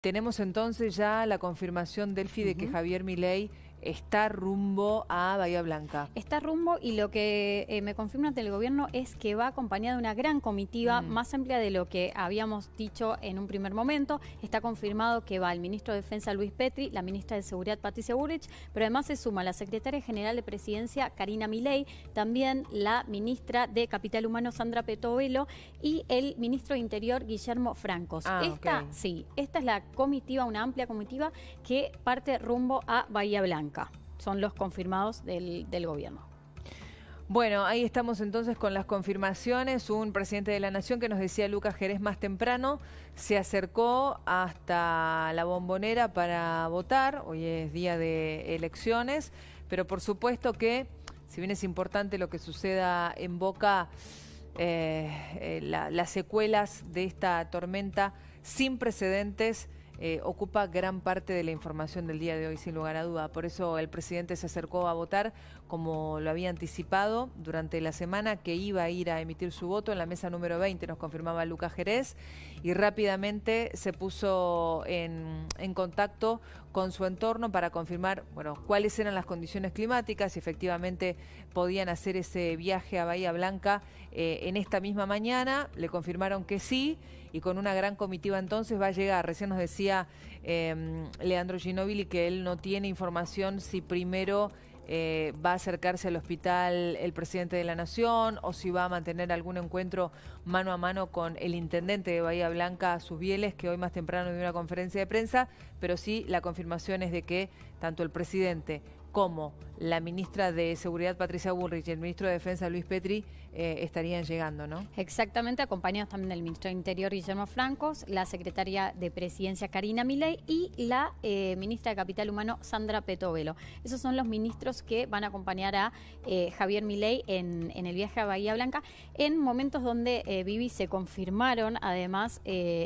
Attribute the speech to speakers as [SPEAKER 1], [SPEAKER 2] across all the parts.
[SPEAKER 1] Tenemos entonces ya la confirmación, Delfi de que Javier Milei está rumbo a Bahía Blanca.
[SPEAKER 2] Está rumbo y lo que eh, me confirma el gobierno es que va acompañada de una gran comitiva mm. más amplia de lo que habíamos dicho en un primer momento. Está confirmado que va el ministro de Defensa Luis Petri, la ministra de Seguridad Patricia Urich, pero además se suma la secretaria general de Presidencia Karina Milei, también la ministra de Capital Humano Sandra Petovelo y el ministro de Interior Guillermo Francos. Ah, esta sí, esta es la comitiva, una amplia comitiva que parte rumbo a Bahía Blanca. Son los confirmados del, gobierno.
[SPEAKER 1] Bueno, ahí estamos entonces con las confirmaciones. Un presidente de la Nación que nos decía Lucas Jerez más temprano se acercó hasta la bombonera para votar. Hoy es día de elecciones, pero por supuesto que, si bien es importante lo que suceda en Boca, eh, eh, las secuelas de esta tormenta sin precedentes eh, ocupa gran parte de la información del día de hoy, sin lugar a duda. Por eso el presidente se acercó a votar, como lo había anticipado durante la semana, que iba a ir a emitir su voto en la mesa número 20, nos confirmaba Lucas Jerez, y rápidamente se puso en, contacto con su entorno para confirmar bueno, cuáles eran las condiciones climáticas, si efectivamente podían hacer ese viaje a Bahía Blanca eh, en esta misma mañana. Le confirmaron que sí y con una gran comitiva entonces va a llegar. Recién nos decía em, Leandro Ginóbili que él no tiene información si primero eh, va a acercarse al hospital el presidente de la Nación o si va a mantener algún encuentro mano a mano con el intendente de Bahía Blanca, Susbieles, que hoy más temprano dio una conferencia de prensa, pero sí la confirmación es de que tanto el presidente cómo la
[SPEAKER 2] ministra de Seguridad Patricia Bullrich y el ministro de Defensa Luis Petri eh, estarían llegando, ¿no? Exactamente, acompañados también del ministro de Interior Guillermo Francos, la secretaria de Presidencia Karina Milei y la eh, ministra de Capital Humano Sandra Petovelo. Esos son los ministros que van a acompañar a eh, Javier Milei en, en, el viaje a Bahía Blanca en momentos donde Vivi se confirmaron además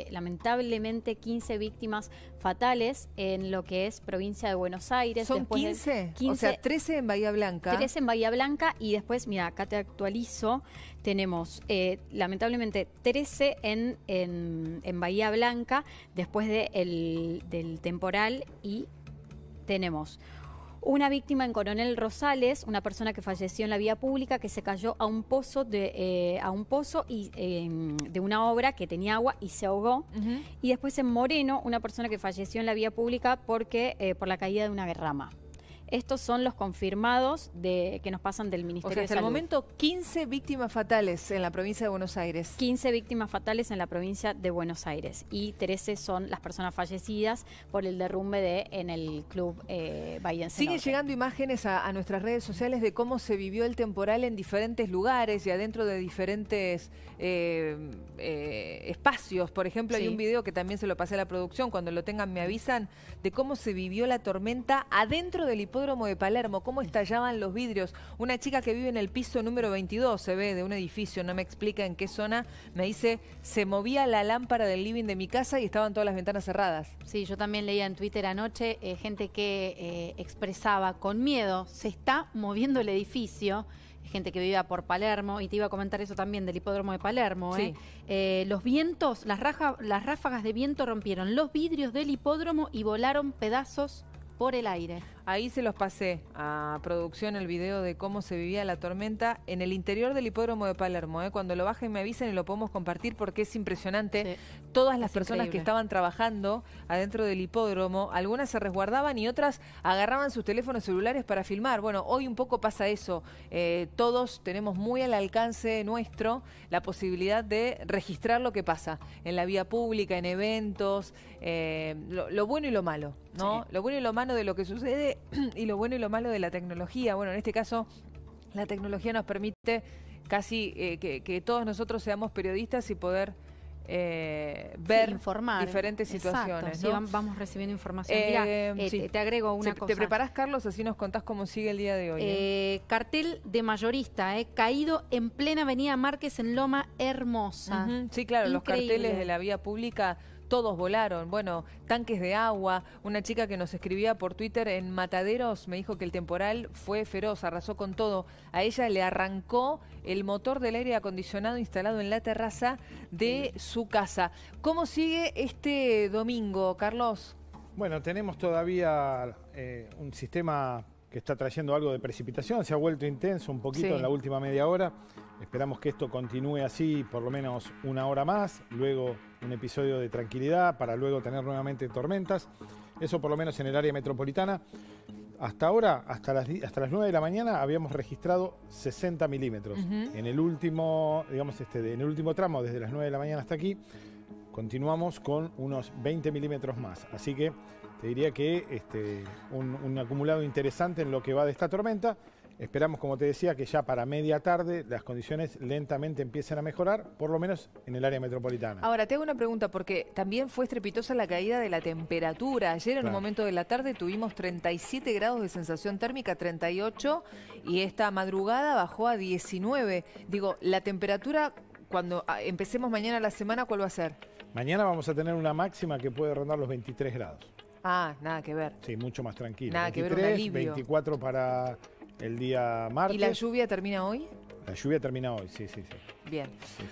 [SPEAKER 2] lamentablemente 15 víctimas fatales en lo que es provincia de Buenos Aires. ¿Son 15? O sea, 13 en Bahía Blanca. 13 en Bahía Blanca y después, mira, acá te actualizo, tenemos eh, lamentablemente 13 en, en, Bahía Blanca después de el, del temporal y tenemos una víctima en Coronel Rosales, una persona que falleció en la vía pública, que se cayó a un pozo de, eh, a un pozo y, em, de una obra que tenía agua y se ahogó. Y después en Moreno, una persona que falleció en la vía pública porque, eh, por la caída de una derrama. Estos son los confirmados de, que nos pasan del Ministerio de Salud. Hasta el momento, 15 víctimas fatales en la provincia de Buenos Aires. 15 víctimas fatales en la provincia de Buenos Aires y 13 son las personas fallecidas por el derrumbe de, en el club eh, Sigue Siguen
[SPEAKER 1] llegando imágenes a, nuestras redes sociales de cómo se vivió el temporal en diferentes lugares y adentro de diferentes eh, eh, espacios. Por ejemplo, hay un video que también se lo pasé a la producción, cuando lo tengan me avisan, de cómo se vivió la tormenta adentro del hipótesis hipódromo de Palermo, cómo estallaban los vidrios. Una chica que vive en el piso número 22, se ve de un edificio, no me explica en qué zona, me dice, se movía la lámpara del living de mi casa y estaban todas las ventanas cerradas. Sí,
[SPEAKER 2] yo también leía en Twitter anoche eh, gente que eh, expresaba con miedo, se está moviendo el edificio gente que vivía por Palermo, y te iba a comentar eso también del hipódromo de Palermo. Eh. los vientos, las, rajas las ráfagas de viento rompieron los vidrios del hipódromo y volaron pedazos por el aire.
[SPEAKER 1] Ahí se los pasé a producción el video de cómo se vivía la tormenta en el interior del hipódromo de Palermo. ¿eh? Cuando lo bajen me avisen y lo podemos compartir porque es impresionante. Todas las personas que estaban trabajando adentro del hipódromo, algunas se resguardaban y otras agarraban sus teléfonos celulares para filmar. Bueno, hoy un poco pasa eso. Eh, todos tenemos muy al alcance nuestro la posibilidad de registrar lo que pasa en la vía pública, en eventos, eh, lo, bueno y lo malo. ¿no? Lo bueno y lo malo de lo que sucede y lo bueno y lo malo de la tecnología. Bueno, en este caso, la tecnología nos permite casi eh, que, todos nosotros seamos periodistas y poder eh, ver diferentes situaciones. vamos recibiendo información. Eh, te, agrego una ¿Te, cosa. ¿Te preparás, Carlos? Así nos contás cómo sigue el día de hoy. Cartel de mayorista, caído en plena avenida Márquez en Loma Hermosa. Sí, claro, los carteles de la vía pública todos volaron. Bueno, tanques de agua. Una chica que nos escribía por Twitter en Mataderos me dijo que el temporal fue feroz, arrasó con todo. A ella le arrancó el motor del aire acondicionado instalado en la terraza de su casa. ¿Cómo sigue este domingo, Carlos?
[SPEAKER 3] Bueno, tenemos todavía eh, un sistema que está trayendo algo de precipitación, se ha vuelto intenso un poquito en la última media hora. Esperamos que esto continúe así por lo menos una hora más, luego un episodio de tranquilidad para luego tener nuevamente tormentas. Eso por lo menos en el área metropolitana. Hasta ahora, hasta las, hasta las 9 de la mañana, habíamos registrado 60 milímetros. En el último, digamos, este, en el último tramo, desde las 9 de la mañana hasta aquí, continuamos con unos 20 milímetros más. Así que te diría que este, un, acumulado interesante en lo que va de esta tormenta. Esperamos, como te decía, que ya para media tarde las condiciones lentamente empiecen a mejorar, por lo menos en el área metropolitana.
[SPEAKER 1] Ahora, te hago una pregunta, porque también fue estrepitosa la caída de la temperatura. Ayer en un momento de la tarde tuvimos 37 grados de sensación térmica, 38, y esta madrugada bajó a 19. Digo, la temperatura cuando ah, empecemos mañana la semana, ¿cuál va a ser?
[SPEAKER 3] Mañana vamos a tener una máxima que puede rondar los 23 grados.
[SPEAKER 1] Ah, nada que ver.
[SPEAKER 3] Sí, mucho más tranquilo. Nada que ver, 24 para el día martes. ¿Y la lluvia
[SPEAKER 1] termina hoy?
[SPEAKER 3] La lluvia termina hoy, sí, sí, sí.
[SPEAKER 1] Bien.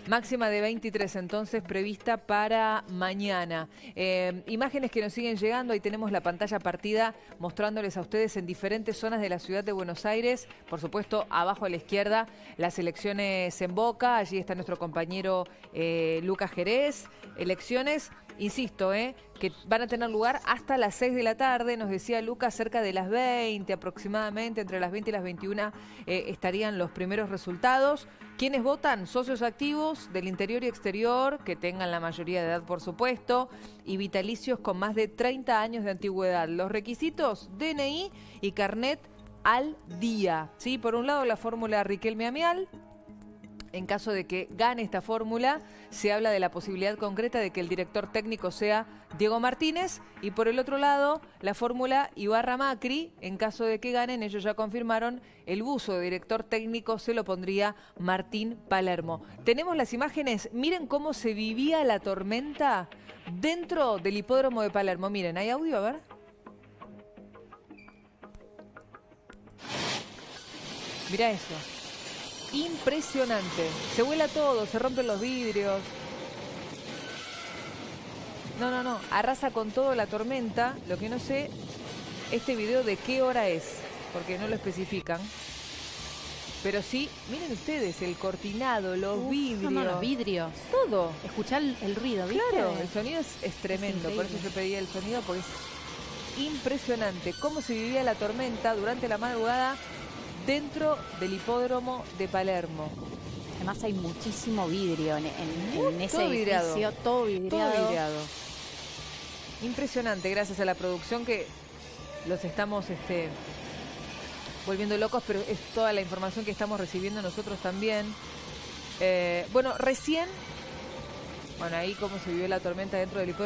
[SPEAKER 1] Máxima de 23 entonces prevista para mañana. Eh, imágenes que nos siguen llegando, ahí tenemos la pantalla partida mostrándoles a ustedes en diferentes zonas de la ciudad de Buenos Aires. Por supuesto, abajo a la izquierda las elecciones en Boca, allí está nuestro compañero eh, Lucas Jerez. Elecciones, insisto, eh, que van a tener lugar hasta las 6 de la tarde, nos decía Lucas, cerca de las 20 aproximadamente, entre las 20 y las 21 estarían los primeros resultados. Quienes votan, socios activos del interior y exterior, que tengan la mayoría de edad, por supuesto, y vitalicios con más de 30 años de antigüedad. Los requisitos, DNI y carnet al día. ¿Sí? Por un lado, la fórmula Riquelme Amial, en caso de que gane esta fórmula, se habla de la posibilidad concreta de que el director técnico sea Diego Martínez y por el otro lado, la fórmula Ibarra Macri, en caso de que ganen, ellos ya confirmaron, el buzo de director técnico se lo pondría Martín Palermo. Tenemos las imágenes, miren cómo se vivía la tormenta dentro del hipódromo de Palermo. Miren, hay audio, a ver. Mira eso impresionante. Se vuela todo, se rompen los vidrios. No, no, no, arrasa con todo la tormenta. Lo que no sé, este video de qué hora es, porque no lo especifican. Pero sí, miren ustedes, el cortinado, los vidrios. los vidrios. Todo. Escuchar el, ruido, Claro, el sonido es, tremendo. por eso se pedía el sonido, porque es impresionante. Cómo se vivía la tormenta durante la madrugada dentro del hipódromo de Palermo. Además hay muchísimo vidrio en, ese todo vidriado. Impresionante, gracias a la producción que los estamos este, volviendo locos, pero es toda la información que estamos recibiendo nosotros también. Eh, bueno, recién, bueno, ahí cómo se vivió la tormenta dentro del hipódromo.